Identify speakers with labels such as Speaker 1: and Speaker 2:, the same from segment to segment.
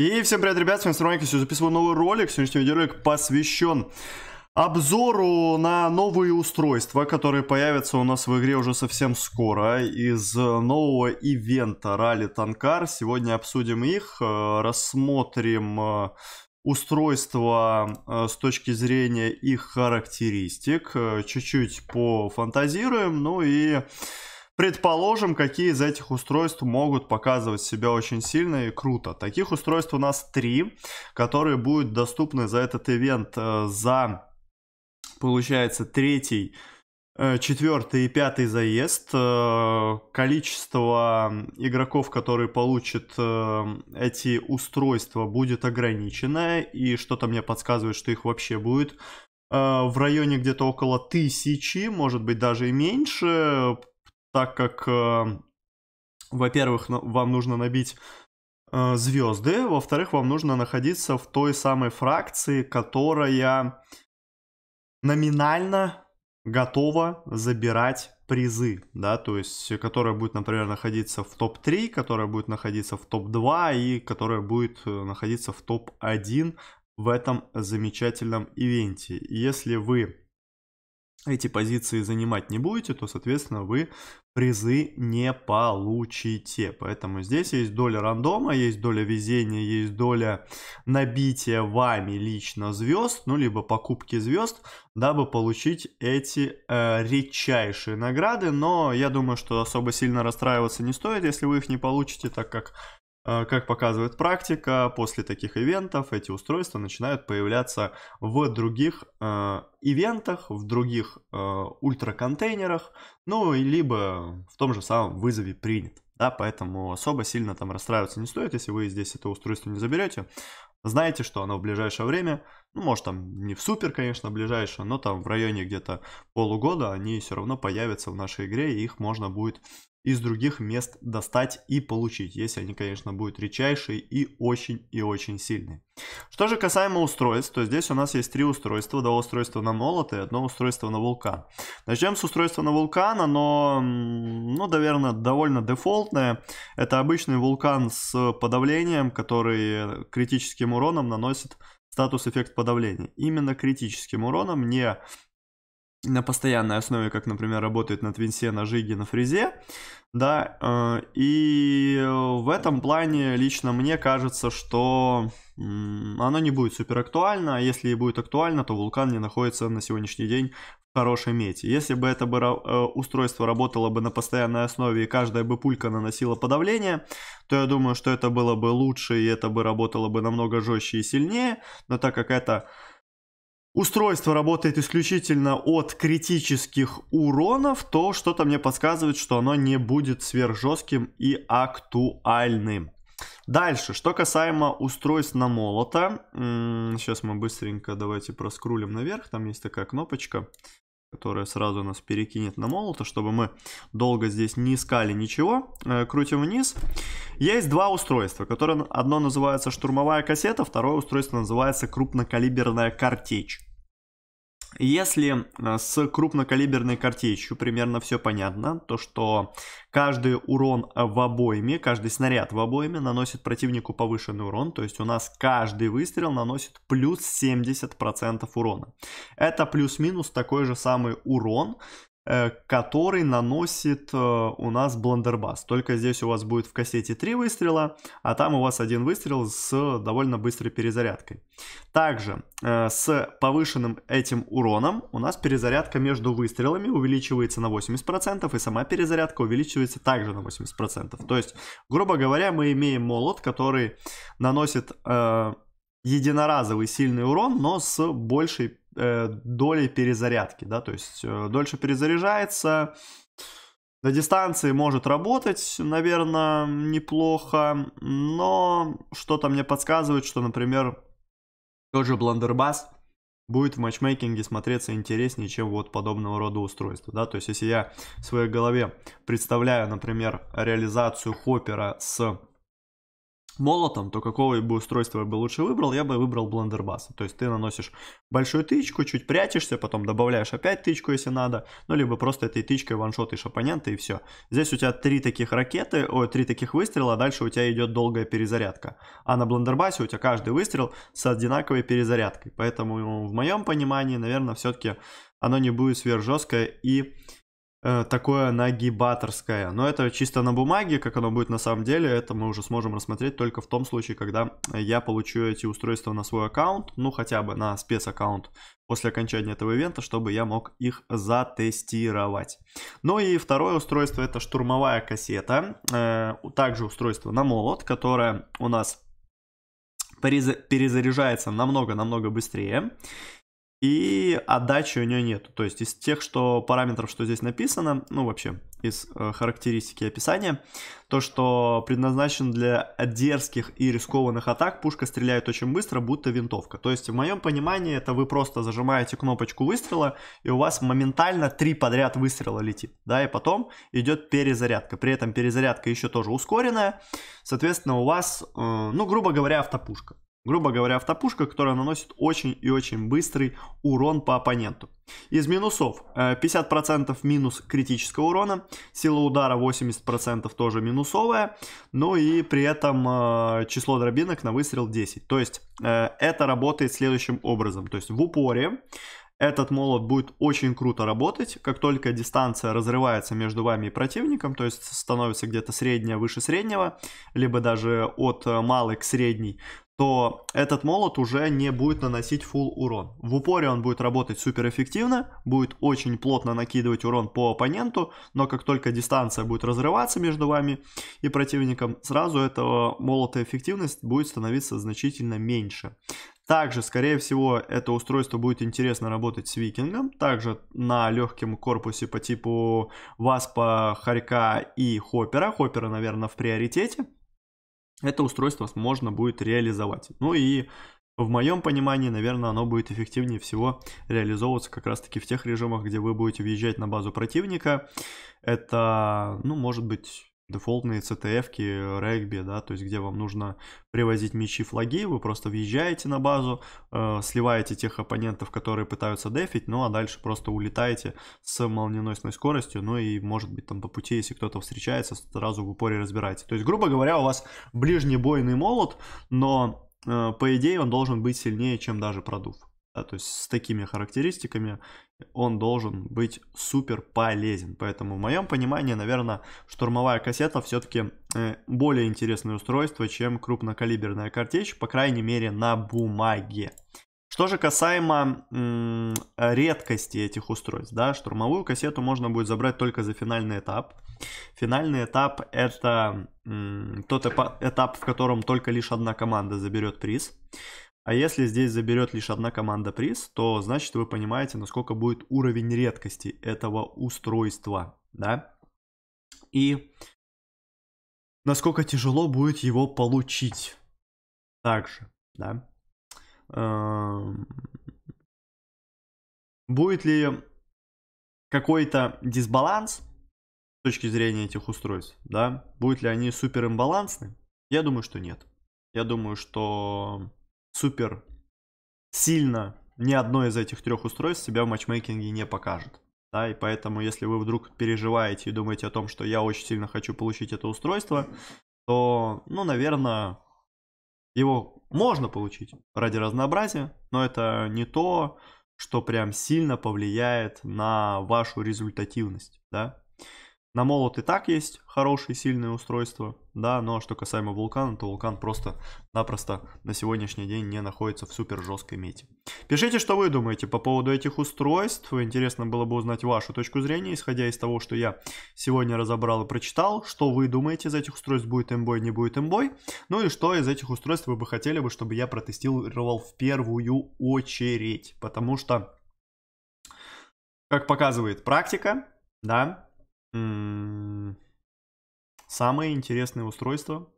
Speaker 1: И всем привет, ребят, с вами Сроника, сегодня записываю новый ролик, сегодняшний видеоролик посвящен обзору на новые устройства, которые появятся у нас в игре уже совсем скоро из нового ивента Rally Танкар. Сегодня обсудим их, э, рассмотрим э, устройства э, с точки зрения их характеристик, чуть-чуть пофантазируем, ну и Предположим, какие из этих устройств могут показывать себя очень сильно и круто. Таких устройств у нас три, которые будут доступны за этот ивент э, за, получается, третий э, четвертый и пятый заезд. Э, количество игроков, которые получат эти устройства, будет ограничено. И что-то мне подсказывает, что их вообще будет в районе где-то около тысячи, может быть даже и меньше так как, э, во-первых, вам нужно набить э, звезды, во-вторых, вам нужно находиться в той самой фракции, которая номинально готова забирать призы, да, то есть, которая будет, например, находиться в топ-3, которая будет находиться в топ-2 и которая будет э, находиться в топ-1 в этом замечательном ивенте. если вы эти позиции занимать не будете, то, соответственно, вы призы не получите. Поэтому здесь есть доля рандома, есть доля везения, есть доля набития вами лично звезд, ну, либо покупки звезд, дабы получить эти э, редчайшие награды. Но я думаю, что особо сильно расстраиваться не стоит, если вы их не получите, так как Э, как показывает практика, после таких ивентов эти устройства начинают появляться в других э, ивентах, в других э, ультраконтейнерах, ну, либо в том же самом вызове принят. Да, поэтому особо сильно там расстраиваться не стоит, если вы здесь это устройство не заберете. Знаете, что оно в ближайшее время, ну, может, там не в супер, конечно, ближайшее, но там в районе где-то полугода они все равно появятся в нашей игре, и их можно будет из других мест достать и получить, если они, конечно, будут редчайшие и очень и очень сильные. Что же касаемо устройств, то здесь у нас есть три устройства. Два устройства на молот и одно устройство на вулкан. Начнем с устройства на вулкан. Оно, ну, наверное, довольно дефолтное. Это обычный вулкан с подавлением, который критическим уроном наносит статус эффект подавления. Именно критическим уроном, не на постоянной основе, как, например, работает на твинсе, на жиге, на фрезе, да, э, и в этом плане лично мне кажется, что оно не будет супер актуально, а если и будет актуально, то вулкан не находится на сегодняшний день в хорошей мете. Если бы это бы э, устройство работало бы на постоянной основе и каждая бы пулька наносила подавление, то я думаю, что это было бы лучше и это бы работало бы намного жестче и сильнее, но так как это Устройство работает исключительно от критических уронов, то что-то мне подсказывает, что оно не будет сверхжестким и актуальным. Дальше, что касаемо устройств на молота. Сейчас мы быстренько давайте проскрулим наверх, там есть такая кнопочка которая сразу нас перекинет на молото, чтобы мы долго здесь не искали ничего. Э, крутим вниз. Есть два устройства, которые одно называется штурмовая кассета, второе устройство называется крупнокалиберная картечь. Если э, с крупнокалиберной картечью примерно все понятно, то что каждый урон в обойме, каждый снаряд в обойме наносит противнику повышенный урон, то есть у нас каждый выстрел наносит плюс 70% урона. Это плюс-минус такой же самый урон, Э, который наносит э, у нас бландербас. Только здесь у вас будет в кассете три выстрела, а там у вас один выстрел с довольно быстрой перезарядкой. Также э, с повышенным этим уроном у нас перезарядка между выстрелами увеличивается на 80%, и сама перезарядка увеличивается также на 80%. То есть, грубо говоря, мы имеем молот, который наносит единоразовый сильный урон, но с большей Э, долей перезарядки, да, то есть э, дольше перезаряжается, на дистанции может работать, наверное, неплохо, но что-то мне подсказывает, что, например, тот же Бландербас будет в матчмейкинге смотреться интереснее, чем вот подобного рода устройства, да, то есть если я в своей голове представляю, например, реализацию Хоппера с молотом, то какого бы устройства я бы лучше выбрал, я бы выбрал блендербас. То есть ты наносишь большую тычку, чуть прячешься, потом добавляешь опять тычку, если надо, ну, либо просто этой тычкой ваншотишь оппонента и все. Здесь у тебя три таких ракеты, ой, три таких выстрела, а дальше у тебя идет долгая перезарядка. А на блендербасе у тебя каждый выстрел с одинаковой перезарядкой. Поэтому в моем понимании, наверное, все-таки оно не будет сверхжесткое и Э, такое нагибаторское. Но это чисто на бумаге, как оно будет на самом деле, это мы уже сможем рассмотреть только в том случае, когда я получу эти устройства на свой аккаунт, ну хотя бы на спецаккаунт после окончания этого ивента, чтобы я мог их затестировать. Ну и второе устройство это штурмовая кассета, э, также устройство на молот, которое у нас перезаряжается намного-намного быстрее и отдачи у нее нет. То есть из тех что параметров, что здесь написано, ну вообще из э, характеристики описания, то, что предназначен для дерзких и рискованных атак, пушка стреляет очень быстро, будто винтовка. То есть в моем понимании это вы просто зажимаете кнопочку выстрела, и у вас моментально три подряд выстрела летит, да, и потом идет перезарядка. При этом перезарядка еще тоже ускоренная, соответственно у вас, э, ну грубо говоря, автопушка. Грубо говоря, автопушка, которая наносит очень и очень быстрый урон по оппоненту. Из минусов 50% э, минус критического урона, сила удара 80% тоже минусовая, ну и при этом э, число дробинок на выстрел 10. То есть э, это работает следующим образом. То есть в упоре этот молот будет очень круто работать, как только дистанция разрывается между вами и противником, то есть становится где-то средняя выше среднего, либо даже от малой к средней, то этот молот уже не будет наносить full урон. В упоре он будет работать супер эффективно, будет очень плотно накидывать урон по оппоненту, но как только дистанция будет разрываться между вами и противником, сразу этого молота эффективность будет становиться значительно меньше. Также, скорее всего, это устройство будет интересно работать с викингом. Также на легком корпусе по типу Васпа, Харька и Хоппера. Хоппера, наверное, в приоритете это устройство можно будет реализовать. Ну и в моем понимании, наверное, оно будет эффективнее всего реализовываться как раз-таки в тех режимах, где вы будете въезжать на базу противника. Это, ну, может быть, дефолтные CTF-ки регби, да, то есть где вам нужно привозить мячи флаги, вы просто въезжаете на базу, э, сливаете тех оппонентов, которые пытаются дефить, ну а дальше просто улетаете с молниеносной скоростью, ну и может быть там по пути, если кто-то встречается, сразу в упоре разбираете. То есть, грубо говоря, у вас ближний бойный молот, но э, по идее он должен быть сильнее, чем даже продув да, то есть с такими характеристиками он должен быть супер полезен. Поэтому в моем понимании, наверное, штурмовая кассета все-таки э, более интересное устройство, чем крупнокалиберная картечь, по крайней мере на бумаге. Что же касаемо редкости этих устройств, да, штурмовую кассету можно будет забрать только за финальный этап. Финальный этап это тот этап, в котором только лишь одна команда заберет приз. А если здесь заберет лишь одна команда приз, то значит вы понимаете, насколько будет уровень редкости этого устройства, да? И насколько тяжело будет его получить также, да? Эм, будет ли какой-то дисбаланс с точки зрения этих устройств, да? Будут ли они супер имбалансны? Я думаю, что нет. Я думаю, что супер сильно ни одно из этих трех устройств себя в матчмейкинге не покажет. Да, и поэтому, если вы вдруг переживаете и думаете о том, что я очень сильно хочу получить это устройство, то, ну, наверное, его можно получить ради разнообразия, но это не то, что прям сильно повлияет на вашу результативность, да. На молот и так есть хорошие, сильные устройства, да, но что касаемо вулкана, то вулкан просто-напросто на сегодняшний день не находится в супер жесткой мете. Пишите, что вы думаете по поводу этих устройств, интересно было бы узнать вашу точку зрения, исходя из того, что я сегодня разобрал и прочитал, что вы думаете из этих устройств, будет имбой, не будет имбой, ну и что из этих устройств вы бы хотели бы, чтобы я протестировал в первую очередь, потому что, как показывает практика, да, Самые интересные устройства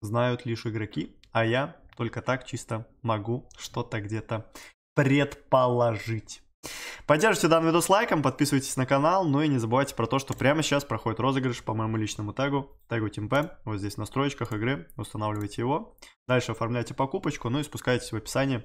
Speaker 1: знают лишь игроки, а я только так чисто могу что-то где-то предположить. Поддержите данный видос лайком, подписывайтесь на канал, ну и не забывайте про то, что прямо сейчас проходит розыгрыш по моему личному тегу, тегу TeamP, вот здесь в настройках игры, устанавливайте его, дальше оформляйте покупочку, ну и спускайтесь в описание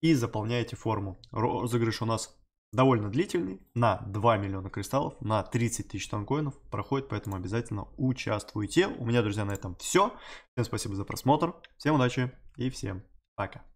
Speaker 1: и заполняйте форму. Розыгрыш у нас довольно длительный, на 2 миллиона кристаллов, на 30 тысяч танкоинов проходит, поэтому обязательно участвуйте. У меня, друзья, на этом все. Всем спасибо за просмотр, всем удачи и всем пока.